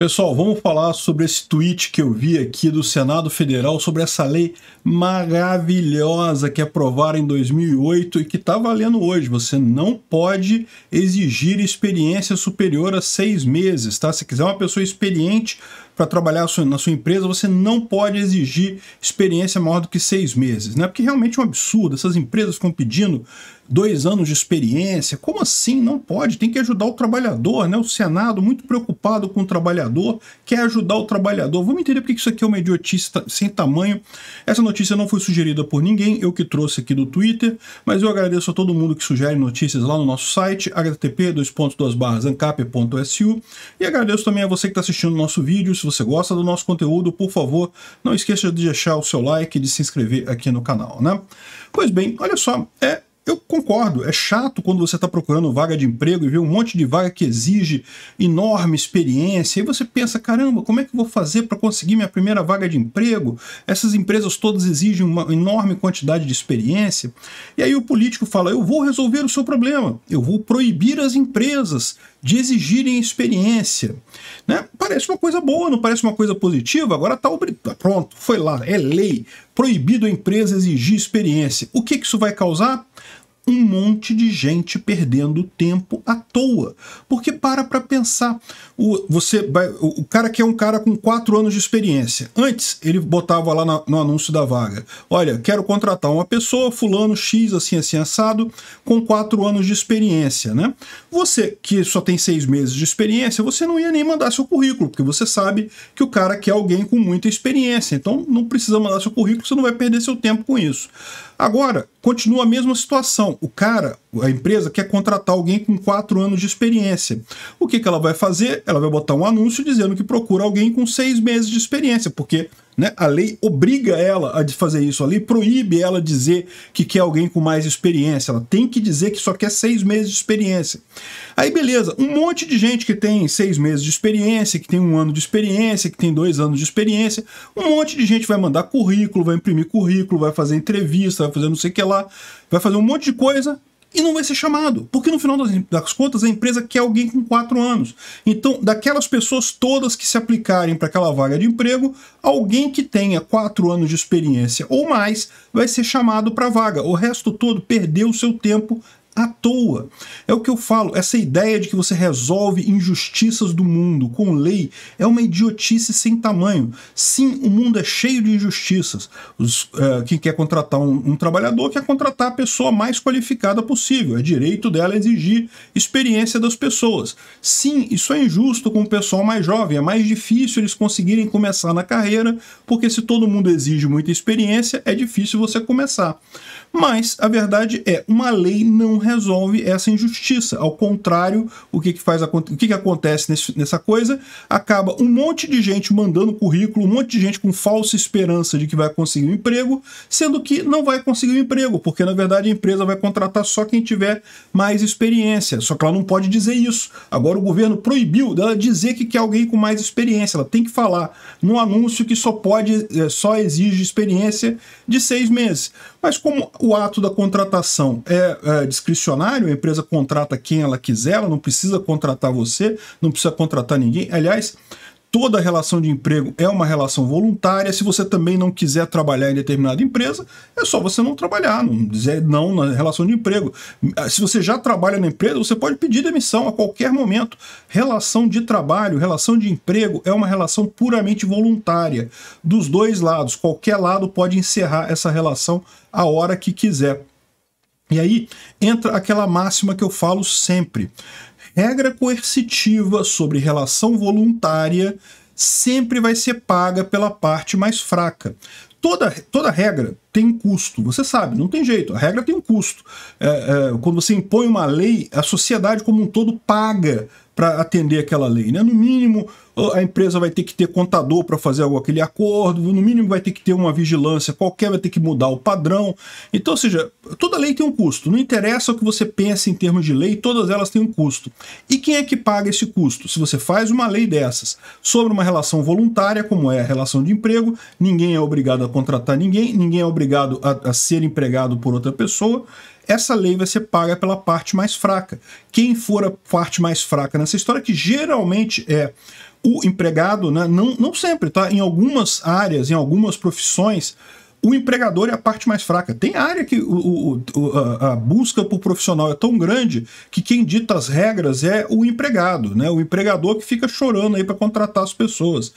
Pessoal, vamos falar sobre esse tweet que eu vi aqui do Senado Federal sobre essa lei maravilhosa que aprovaram em 2008 e que está valendo hoje. Você não pode exigir experiência superior a seis meses, tá? Se quiser uma pessoa experiente para trabalhar na sua empresa, você não pode exigir experiência maior do que seis meses, né? Porque realmente é um absurdo. Essas empresas ficam pedindo dois anos de experiência. Como assim? Não pode. Tem que ajudar o trabalhador, né? O Senado, muito preocupado com o trabalhador, quer ajudar o trabalhador. Vamos entender porque isso aqui é uma idiotice sem tamanho. Essa notícia não foi sugerida por ninguém, eu que trouxe aqui do Twitter, mas eu agradeço a todo mundo que sugere notícias lá no nosso site, http://ancap.su, e agradeço também a você que está assistindo o nosso vídeo. Se você gosta do nosso conteúdo, por favor, não esqueça de deixar o seu like e de se inscrever aqui no canal, né? Pois bem, olha só, é eu concordo, é chato quando você está procurando vaga de emprego e vê um monte de vaga que exige enorme experiência. E você pensa, caramba, como é que eu vou fazer para conseguir minha primeira vaga de emprego? Essas empresas todas exigem uma enorme quantidade de experiência. E aí o político fala: eu vou resolver o seu problema, eu vou proibir as empresas de exigirem experiência. Né? Parece uma coisa boa, não parece uma coisa positiva? Agora está tá Pronto, foi lá, é lei. Proibido a empresa exigir experiência. O que, que isso vai causar? um monte de gente perdendo tempo à toa. Porque para para pensar, o, você vai, o, cara que é um cara com quatro anos de experiência, antes ele botava lá no anúncio da vaga, olha, quero contratar uma pessoa, fulano X, assim, assim, assado, com quatro anos de experiência, né? Você que só tem seis meses de experiência, você não ia nem mandar seu currículo, porque você sabe que o cara quer alguém com muita experiência, então não precisa mandar seu currículo, você não vai perder seu tempo com isso. Agora, continua a mesma situação. O cara, a empresa, quer contratar alguém com 4 anos de experiência. O que, que ela vai fazer? Ela vai botar um anúncio dizendo que procura alguém com 6 meses de experiência, porque né? A lei obriga ela a fazer isso. A lei proíbe ela dizer que quer alguém com mais experiência. Ela tem que dizer que só quer seis meses de experiência. Aí, beleza, um monte de gente que tem seis meses de experiência, que tem um ano de experiência, que tem dois anos de experiência, um monte de gente vai mandar currículo, vai imprimir currículo, vai fazer entrevista, vai fazer não sei o que lá, vai fazer um monte de coisa e não vai ser chamado. Porque no final das, das, contas a empresa quer alguém com quatro anos. Então, daquelas pessoas todas que se aplicarem para aquela vaga de emprego, alguém que tenha quatro anos de experiência ou mais vai ser chamado para a vaga. O resto todo perdeu o seu tempo à toa. É o que eu falo, essa ideia de que você resolve injustiças do mundo com lei é uma idiotice sem tamanho. Sim, o mundo é cheio de injustiças. Os, é, quem quer contratar um, um trabalhador quer contratar a pessoa mais qualificada possível. É direito dela exigir experiência das pessoas. Sim, isso é injusto com o pessoal mais jovem. É mais difícil eles conseguirem começar na carreira, porque se todo mundo exige muita experiência, é difícil você começar. Mas a verdade é, uma lei não resolve essa injustiça. Ao contrário, o que, que, faz, o que, que acontece nesse, nessa coisa? Acaba um monte de gente mandando currículo, um monte de gente com falsa esperança de que vai conseguir um emprego, sendo que não vai conseguir um emprego, porque na verdade a empresa vai contratar só quem tiver mais experiência. Só que ela não pode dizer isso. Agora o governo proibiu dela dizer que quer alguém com mais experiência. Ela tem que falar no anúncio que só pode, é, só exige experiência de seis meses. Mas como o ato da contratação é, é discricionário, a empresa contrata quem ela quiser, ela não precisa contratar você, não precisa contratar ninguém. Aliás, toda relação de emprego é uma relação voluntária. Se você também não quiser trabalhar em determinada empresa, é só você não trabalhar, não dizer não na relação de emprego. Se você já trabalha na empresa, você pode pedir demissão a qualquer momento. Relação de trabalho, relação de emprego é uma relação puramente voluntária. Dos dois lados, qualquer lado pode encerrar essa relação a hora que quiser. E aí entra aquela máxima que eu falo sempre: regra coercitiva sobre relação voluntária sempre vai ser paga pela parte mais fraca. Toda, toda regra tem um custo, você sabe, não tem jeito, a regra tem um custo. É, é, quando você impõe uma lei, a sociedade como um todo paga para atender aquela lei. Né? No mínimo, a empresa vai ter que ter contador para fazer aquele acordo, no mínimo vai ter que ter uma vigilância qualquer, vai ter que mudar o padrão. Então, ou seja, toda lei tem um custo. Não interessa o que você pensa em termos de lei, todas elas têm um custo. E quem é que paga esse custo? Se você faz uma lei dessas sobre uma relação voluntária, como é a relação de emprego, ninguém é obrigado a contratar ninguém, ninguém é obrigado a, a ser empregado por outra pessoa essa lei vai ser paga pela parte mais fraca. Quem for a parte mais fraca nessa história, que geralmente é o empregado, né? não, não sempre, tá? Em algumas áreas, em algumas profissões, o empregador é a parte mais fraca. Tem área que o, o, a, a, busca por profissional é tão grande que quem dita as regras é o empregado, né? O empregador que fica chorando aí para contratar as pessoas.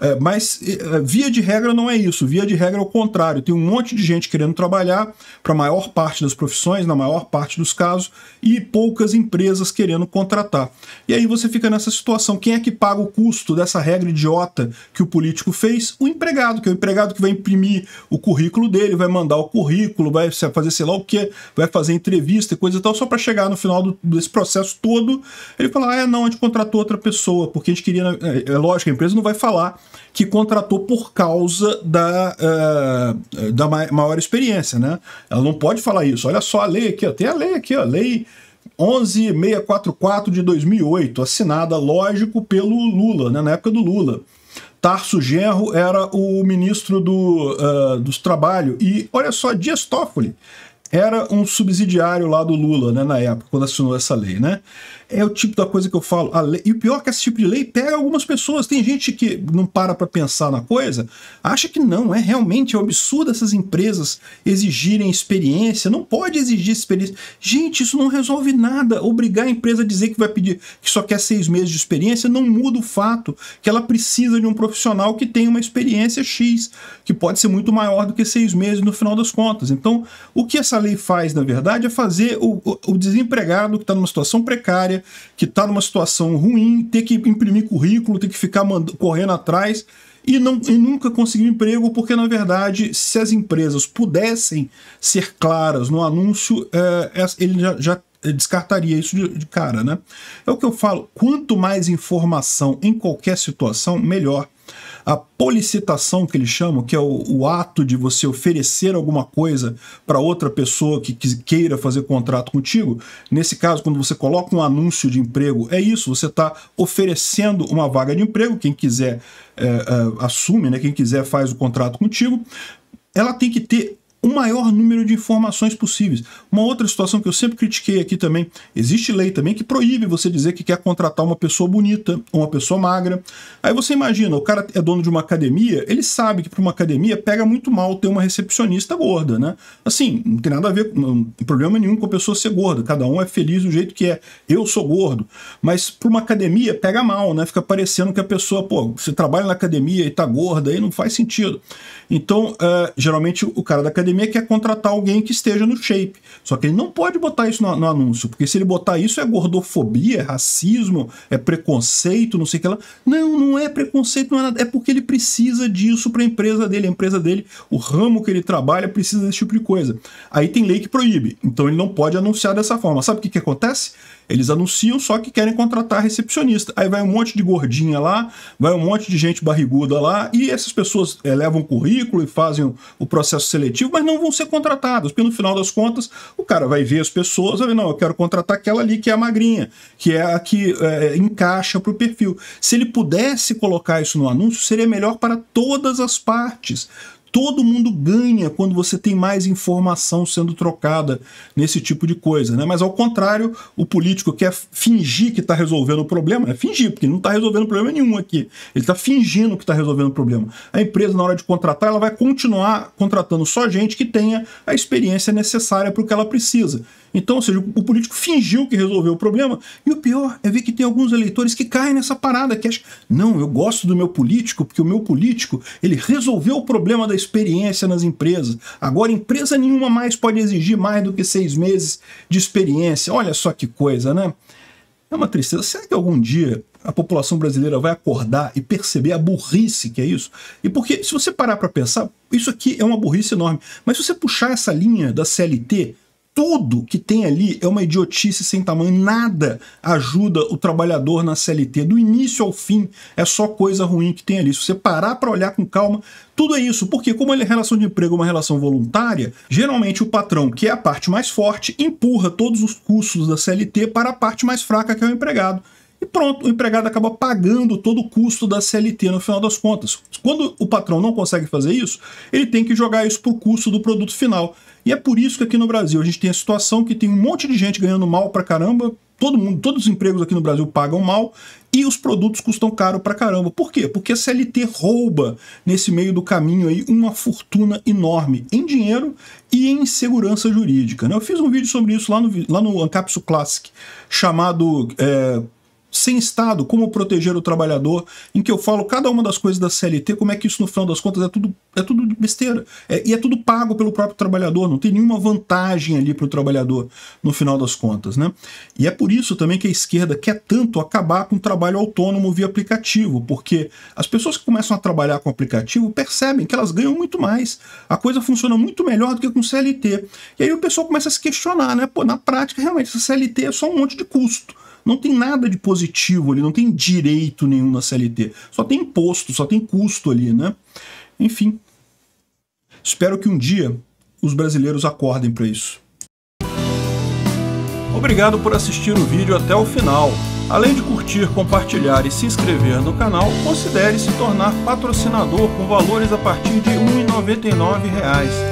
É, mas, é, via de regra, não é isso. Via de regra é o contrário. Tem um monte de gente querendo trabalhar para a maior parte das profissões, na maior parte dos casos, e poucas empresas querendo contratar. E aí você fica nessa situação. Quem é que paga o custo dessa regra idiota que o político fez? O empregado, que é o empregado que vai imprimir o currículo dele, vai mandar o currículo, vai fazer sei lá o que, vai fazer entrevista e coisa e tal, só para chegar no final do, desse processo todo, ele falar: ah, é, não, a gente contratou outra pessoa, porque a gente queria. Né, é, é lógico, a empresa não vai falar que contratou por causa da, uh, da maior experiência, né? Ela não pode falar isso. Olha só a lei aqui, ó. tem a lei aqui, a lei 11644 de 2008, assinada, lógico, pelo Lula, né? na época do Lula. Tarso Genro era o ministro do, uh, eh, do e, olha só, Dias Toffoli era um subsidiário lá do Lula, né, na época, quando assinou essa lei, né? é o tipo da coisa que eu falo. Lei, e o pior é que esse tipo de lei pega algumas pessoas. Tem gente que não para para pensar na coisa, acha que não, é realmente é um absurdo essas empresas exigirem experiência, não pode exigir experiência. Gente, isso não resolve nada. Obrigar a empresa a dizer que vai pedir que só quer seis meses de experiência não muda o fato que ela precisa de um profissional que tem uma experiência X, que pode ser muito maior do que seis meses no final das contas. Então, o que essa lei faz, na verdade, é fazer o, o, o desempregado que está numa situação precária que está numa situação ruim, ter que imprimir currículo, ter que ficar correndo atrás e, não, e nunca conseguir emprego, porque na verdade, se as empresas pudessem ser claras no anúncio, é, ele já, já descartaria isso de, de, cara, né? É o que eu falo, quanto mais informação em qualquer situação, melhor. A policitação que eles chamam, que é o, o ato de você oferecer alguma coisa para outra pessoa que, que queira fazer contrato contigo, nesse caso, quando você coloca um anúncio de emprego, é isso, você está oferecendo uma vaga de emprego, quem quiser é, é, assume, né? quem quiser faz o contrato contigo, ela tem que ter o maior número de informações possíveis. Uma outra situação que eu sempre critiquei aqui também, existe lei também que proíbe você dizer que quer contratar uma pessoa bonita ou uma pessoa magra. Aí você imagina, o cara é dono de uma academia, ele sabe que para uma academia pega muito mal ter uma recepcionista gorda, né? Assim, não tem nada a ver, não tem problema nenhum com a pessoa ser gorda, cada um é feliz do jeito que é. Eu sou gordo, mas para uma academia pega mal, né? Fica parecendo que a pessoa, pô, você trabalha na academia e tá gorda, aí não faz sentido. Então, uh, geralmente o cara da academia academia quer é contratar alguém que esteja no shape. Só que ele não pode botar isso no, no anúncio, porque se ele botar isso é gordofobia, é racismo, é preconceito, não sei o que lá. Não, não é preconceito, não é nada. É porque ele precisa disso para a empresa dele. A empresa dele, o ramo que ele trabalha, precisa desse tipo de coisa. Aí tem lei que proíbe. Então ele não pode anunciar dessa forma. Sabe o que, que acontece? Eles anunciam só que querem contratar recepcionista. Aí vai um monte de gordinha lá, vai um monte de gente barriguda lá, e essas pessoas é, levam currículo e fazem o processo seletivo, mas mas não vão ser contratados, porque no final das contas o cara vai ver as pessoas, vai não, eu quero contratar aquela ali que é a magrinha, que é a que é, encaixa para o perfil. Se ele pudesse colocar isso no anúncio, seria melhor para todas as partes todo mundo ganha quando você tem mais informação sendo trocada nesse tipo de coisa, né? Mas ao contrário, o político quer fingir que está resolvendo o problema, é fingir, porque não está resolvendo problema nenhum aqui. Ele está fingindo que está resolvendo o problema. A empresa, na hora de contratar, ela vai continuar contratando só gente que tenha a experiência necessária para o que ela precisa. Então, ou seja, o político fingiu que resolveu o problema, e o pior é ver que tem alguns eleitores que caem nessa parada, que acham, não, eu gosto do meu político, porque o meu político, ele resolveu o problema da experiência nas empresas. Agora, empresa nenhuma mais pode exigir mais do que seis meses de experiência. Olha só que coisa, né? É uma tristeza. Será que algum dia a população brasileira vai acordar e perceber a burrice que é isso? E porque, se você parar para pensar, isso aqui é uma burrice enorme. Mas se você puxar essa linha da CLT tudo que tem ali é uma idiotice sem tamanho, nada ajuda o trabalhador na CLT. Do início ao fim é só coisa ruim que tem ali. Se você parar para olhar com calma, tudo é isso, porque como a é relação de emprego é uma relação voluntária, geralmente o patrão, que é a parte mais forte, empurra todos os custos da CLT para a parte mais fraca, que é o empregado. E pronto, o empregado acaba pagando todo o custo da CLT no final das contas. Quando o patrão não consegue fazer isso, ele tem que jogar isso para o custo do produto final. E é por isso que aqui no Brasil a gente tem a situação que tem um monte de gente ganhando mal para caramba, todo mundo, todos os empregos aqui no Brasil pagam mal e os produtos custam caro para caramba. Por quê? Porque a CLT rouba nesse meio do caminho aí uma fortuna enorme em dinheiro e em segurança jurídica. Né? Eu fiz um vídeo sobre isso lá no, lá no Ancapsu Classic, chamado. É, sem Estado, como proteger o trabalhador, em que eu falo cada uma das coisas da CLT, como é que isso no final das contas é tudo, é tudo besteira. É, e é tudo pago pelo próprio trabalhador, não tem nenhuma vantagem ali para o trabalhador no final das contas. Né? E é por isso também que a esquerda quer tanto acabar com o trabalho autônomo via aplicativo, porque as pessoas que começam a trabalhar com aplicativo percebem que elas ganham muito mais, a coisa funciona muito melhor do que com CLT. E aí o pessoal começa a se questionar, né? Pô, na prática, realmente, essa CLT é só um monte de custo não tem nada de positivo ali, não tem direito nenhum na CLT. Só tem imposto, só tem custo ali, né? Enfim. Espero que um dia os brasileiros acordem para isso. Obrigado por assistir o vídeo até o final. Além de curtir, compartilhar e se inscrever no canal, considere se tornar patrocinador com valores a partir de R$ 1,99